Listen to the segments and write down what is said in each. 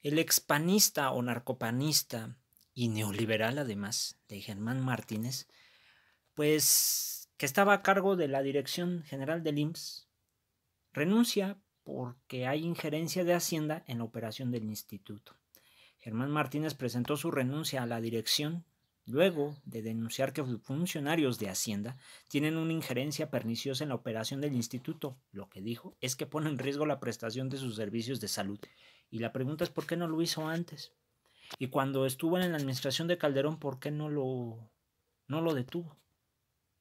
El expanista o narcopanista y neoliberal además de Germán Martínez, pues que estaba a cargo de la Dirección General del IMSS, renuncia porque hay injerencia de Hacienda en la operación del instituto. Germán Martínez presentó su renuncia a la dirección luego de denunciar que funcionarios de Hacienda tienen una injerencia perniciosa en la operación del instituto. Lo que dijo es que pone en riesgo la prestación de sus servicios de salud. Y la pregunta es por qué no lo hizo antes. Y cuando estuvo en la administración de Calderón, ¿por qué no lo, no lo detuvo?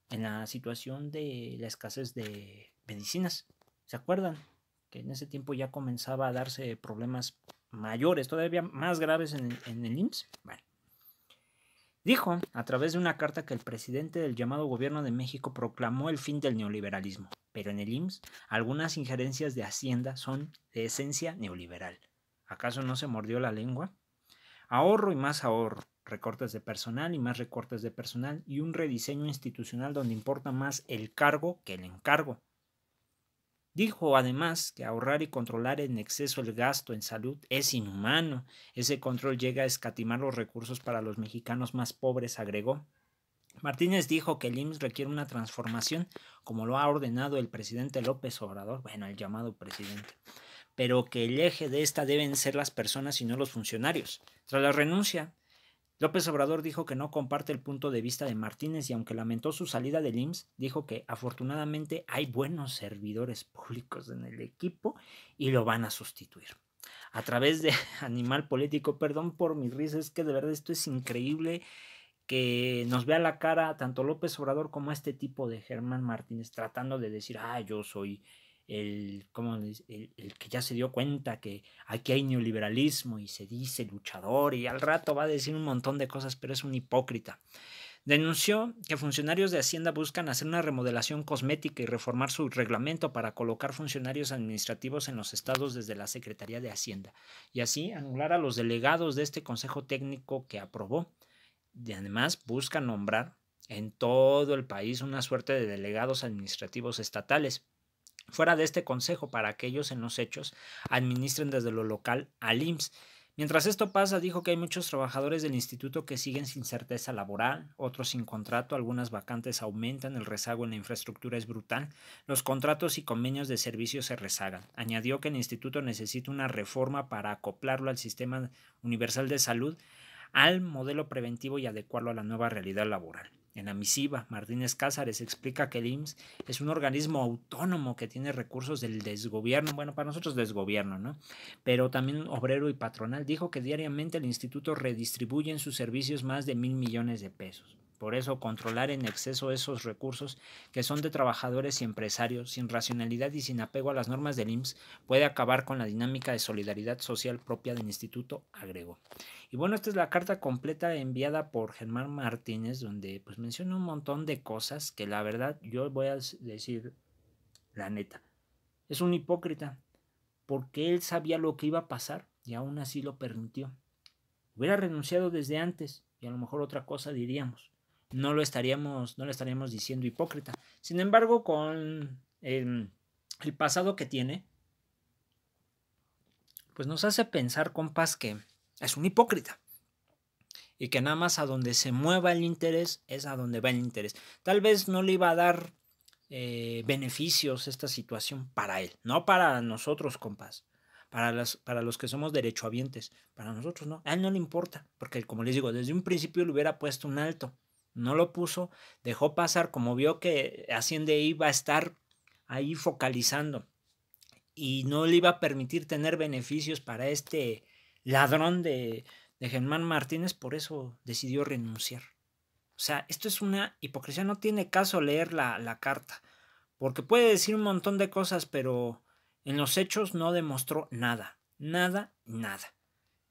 En la situación de la escasez de medicinas. ¿Se acuerdan? Que en ese tiempo ya comenzaba a darse problemas mayores, todavía más graves en, en el IMSS. Bueno. Dijo, a través de una carta, que el presidente del llamado Gobierno de México proclamó el fin del neoliberalismo, pero en el IMSS algunas injerencias de Hacienda son de esencia neoliberal. ¿Acaso no se mordió la lengua? Ahorro y más ahorro, recortes de personal y más recortes de personal y un rediseño institucional donde importa más el cargo que el encargo. Dijo además que ahorrar y controlar en exceso el gasto en salud es inhumano. Ese control llega a escatimar los recursos para los mexicanos más pobres, agregó. Martínez dijo que el IMSS requiere una transformación, como lo ha ordenado el presidente López Obrador, bueno, el llamado presidente, pero que el eje de esta deben ser las personas y no los funcionarios. Tras la renuncia López Obrador dijo que no comparte el punto de vista de Martínez y aunque lamentó su salida del IMSS, dijo que afortunadamente hay buenos servidores públicos en el equipo y lo van a sustituir. A través de Animal Político, perdón por mis risas, es que de verdad esto es increíble que nos vea la cara tanto López Obrador como este tipo de Germán Martínez tratando de decir, ah, yo soy el, que ya se dio cuenta que aquí hay neoliberalismo y se dice luchador y al rato va a decir un montón de cosas, pero es un hipócrita. Denunció que funcionarios de Hacienda buscan hacer una remodelación cosmética y reformar su reglamento para colocar funcionarios administrativos en los estados desde la Secretaría de Hacienda y así anular a los delegados de este Consejo Técnico que aprobó. Y además busca nombrar en todo el país una suerte de delegados administrativos estatales fuera de este consejo para que ellos en los hechos administren desde lo local al IMSS. Mientras esto pasa, dijo que hay muchos trabajadores del instituto que siguen sin certeza laboral, otros sin contrato, algunas vacantes aumentan, el rezago en la infraestructura es brutal, los contratos y convenios de servicio se rezagan. Añadió que el instituto necesita una reforma para acoplarlo al sistema universal de salud, al modelo preventivo y adecuarlo a la nueva realidad laboral. En la misiva, Martínez Cázares explica que el IMSS es un organismo autónomo que tiene recursos del desgobierno, bueno, para nosotros desgobierno, ¿no? Pero también obrero y patronal dijo que diariamente el instituto redistribuye en sus servicios más de mil millones de pesos. Por eso, controlar en exceso esos recursos que son de trabajadores y empresarios, sin racionalidad y sin apego a las normas del IMSS, puede acabar con la dinámica de solidaridad social propia del instituto, agregó. Y bueno, esta es la carta completa enviada por Germán Martínez, donde pues menciona un montón de cosas que la verdad yo voy a decir la neta. Es un hipócrita, porque él sabía lo que iba a pasar y aún así lo permitió. Hubiera renunciado desde antes y a lo mejor otra cosa diríamos no lo estaríamos, no diciendo hipócrita. Sin embargo, con em, el, pasado que tiene, pues nos hace pensar, compas, que es un hipócrita. Y que nada más a donde se mueva el interés es a donde va el interés. Tal vez no le iba a dar eh, beneficios esta situación para él, no para nosotros, compas. Para, para los que somos derechohabientes, para nosotros no, a él no le importa, porque como les digo, desde un principio le hubiera puesto un alto no lo puso, dejó pasar como vio que Haciende iba a estar ahí focalizando y no le iba a permitir tener beneficios para este ladrón de, de Germán Martínez, por eso decidió renunciar. O sea, esto es una hipocresía, no tiene caso leer la carta, porque puede decir un montón de cosas, pero en los hechos no demostró nada, nada, nada.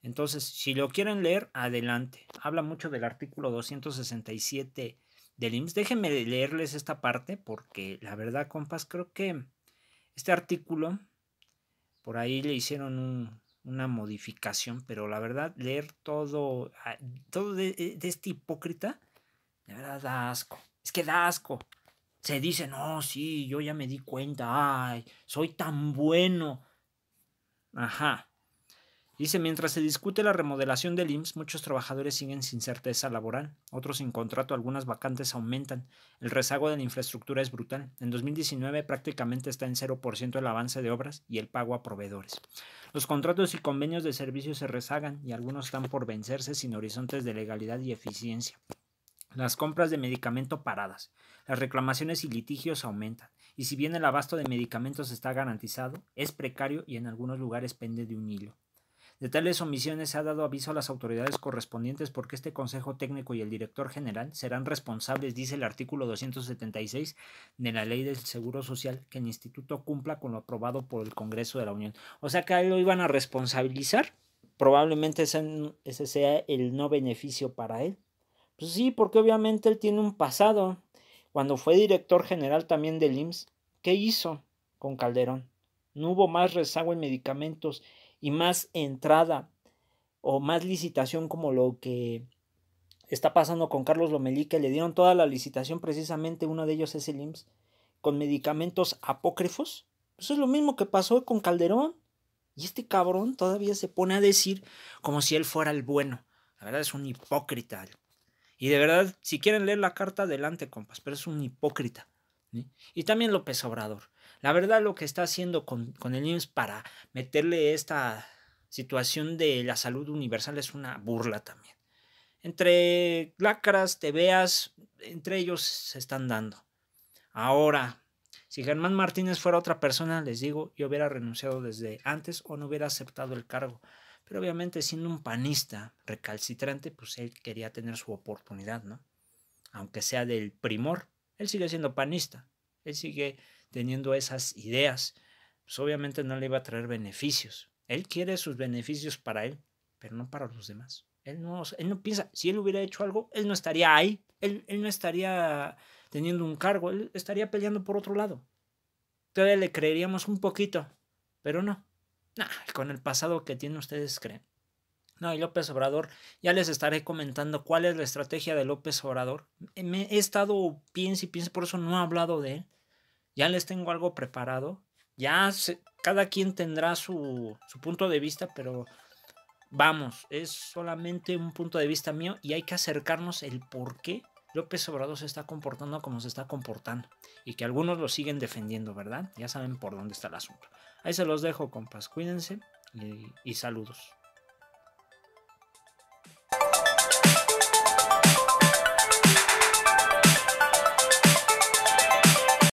Entonces, si lo quieren leer, adelante. Habla mucho del artículo 267 del IMSS. Déjenme leerles esta parte porque la verdad, compas, creo que este artículo, por ahí le hicieron una modificación, pero la verdad, leer todo, ah, todo de, eh, de este hipócrita, de verdad da asco. Es que da asco. Se dice, no, sí, yo ya me di cuenta, ay, soy tan bueno. Ajá, Dice, mientras se discute la remodelación del IMSS, muchos trabajadores siguen sin certeza laboral, otros sin contrato, algunas vacantes aumentan, el rezago de la infraestructura es brutal. En 2019 prácticamente está en 0% el avance de obras y el pago a proveedores. Los contratos y convenios de servicios se rezagan y algunos están por vencerse sin horizontes de legalidad y eficiencia. Las compras de medicamento paradas, las reclamaciones y litigios aumentan, y si bien el abasto de medicamentos está garantizado, es precario y en algunos lugares pende de un hilo. De tales omisiones se ha dado aviso a las autoridades correspondientes porque este Consejo Técnico y el Director General serán responsables, dice el artículo 276 de la Ley del Seguro Social, que el Instituto cumpla con lo aprobado por el Congreso de la Unión. O sea que ahí lo iban a responsabilizar. Probablemente ese sea el no beneficio para él. Pues sí, porque obviamente él tiene un pasado. Cuando fue director general también del IMSS, ¿qué hizo con Calderón? No hubo más rezago en medicamentos y más entrada o más licitación como lo que está pasando con Carlos Lomelí, que le dieron toda la licitación precisamente, uno de ellos es el IMSS, con medicamentos apócrifos. Eso pues es lo mismo que pasó con Calderón. Y este cabrón todavía se pone a decir como si él fuera el bueno. La verdad es un hipócrita. Y de verdad, si quieren leer la carta, adelante, compas, pero es un hipócrita. Y también López Obrador. La verdad lo que está haciendo con, el IMSS para meterle esta situación de la salud universal es una burla también. Entre lácaras, te veas, entre ellos se están dando. Ahora, si Germán Martínez fuera otra persona, les digo, yo hubiera renunciado desde antes o no hubiera aceptado el cargo. Pero obviamente siendo un panista recalcitrante, pues él quería tener su oportunidad, ¿no? Aunque sea del primor, él sigue siendo panista. Él sigue teniendo esas ideas, pues obviamente no le iba a traer beneficios. Él quiere sus beneficios para él, pero no para los demás. Él no, no piensa, si él hubiera hecho algo, él no estaría ahí, él, no estaría teniendo un cargo, él estaría peleando por otro lado. Todavía le creeríamos un poquito, pero no. con el pasado que tiene ustedes creen. No, y López Obrador, ya les estaré comentando cuál es la estrategia de López Obrador. he estado, piensa y piensa, por eso no he hablado de él ya les tengo algo preparado, ya cada quien tendrá su, punto de vista, pero vamos, es solamente un punto de vista mío y hay que acercarnos el por qué López Obrador se está comportando como se está comportando y que algunos lo siguen defendiendo, ¿verdad? Ya saben por dónde está el asunto. Ahí se los dejo, compas, cuídense y saludos.